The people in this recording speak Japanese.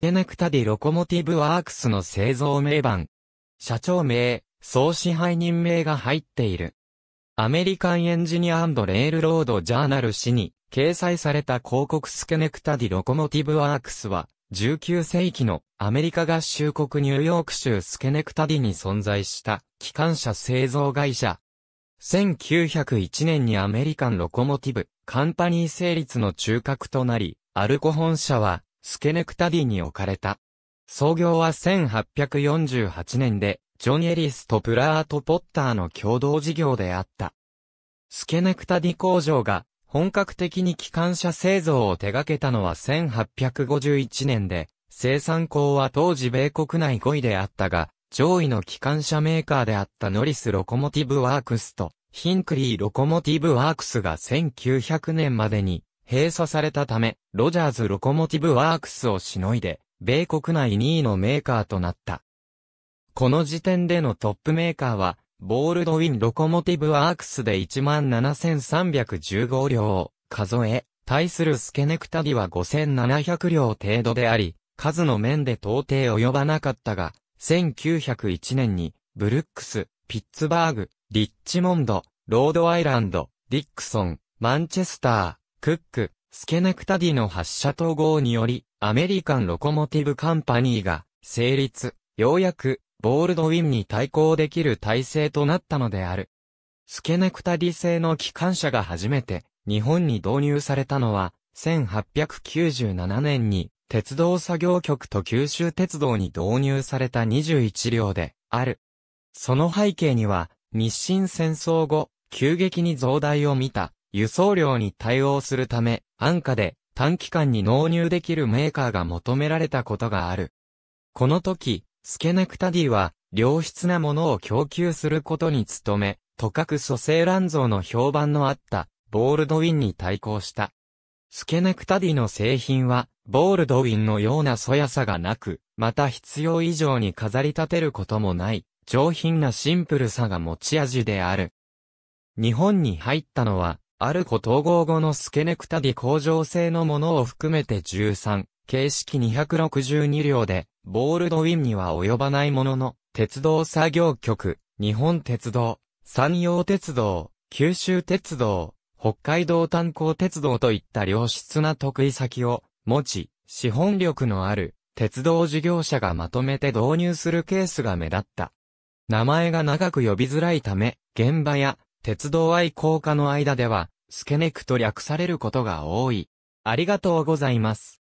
ケネクタディロコモティブワークスの製造名板。社長名、総支配人名が入っている。アメリカンエンジニアレールロードジャーナル誌に掲載された広告スケネクタディロコモティブワークスは、19世紀のアメリカ合衆国ニューヨーク州スケネクタディに存在した機関車製造会社。1901年にアメリカンロコモティブカンパニー成立の中核となり、アルコ本社はスケネクタディに置かれた。創業は1848年で、ジョン・エリスとプラート・ポッターの共同事業であった。スケネクタディ工場が本格的に機関車製造を手掛けたのは1851年で、生産校は当時米国内5位であったが、上位の機関車メーカーであったノリスロコモティブワークスとヒンクリーロコモティブワークスが1900年までに閉鎖されたため、ロジャーズ・ロコモティブ・ワークスをしのいで、米国内2位のメーカーとなった。この時点でのトップメーカーは、ボールドウィン・ロコモティブ・ワークスで17,315両を数え、対するスケネクタディは5,700両程度であり、数の面で到底及ばなかったが、1901年に、ブルックス、ピッツバーグ、リッチモンド、ロードアイランド、ディックソン、マンチェスター、クック、スケネクタディの発射統合により、アメリカンロコモティブカンパニーが、成立、ようやく、ボールドウィンに対抗できる体制となったのである。スケネクタディ製の機関車が初めて、日本に導入されたのは、1897年に、鉄道作業局と九州鉄道に導入された21両で、ある。その背景には、日清戦争後、急激に増大を見た、輸送量に対応するため、安価で短期間に納入できるメーカーが求められたことがある。この時、スケネクタディは、良質なものを供給することに努め、とかく蘇生乱造の評判のあった、ボールドウィンに対抗した。スケネクタディの製品は、ボールドウィンのような素やさがなく、また必要以上に飾り立てることもない、上品なシンプルさが持ち味である。日本に入ったのは、アルコ統合後のスケネクタディ工場製のものを含めて13、形式262両で、ボールドウィンには及ばないものの、鉄道作業局、日本鉄道、山陽鉄道、九州鉄道、北海道炭鉱鉄道といった良質な得意先を持ち、資本力のある鉄道事業者がまとめて導入するケースが目立った。名前が長く呼びづらいため、現場や鉄道愛好家の間では、スケネクと略されることが多い。ありがとうございます。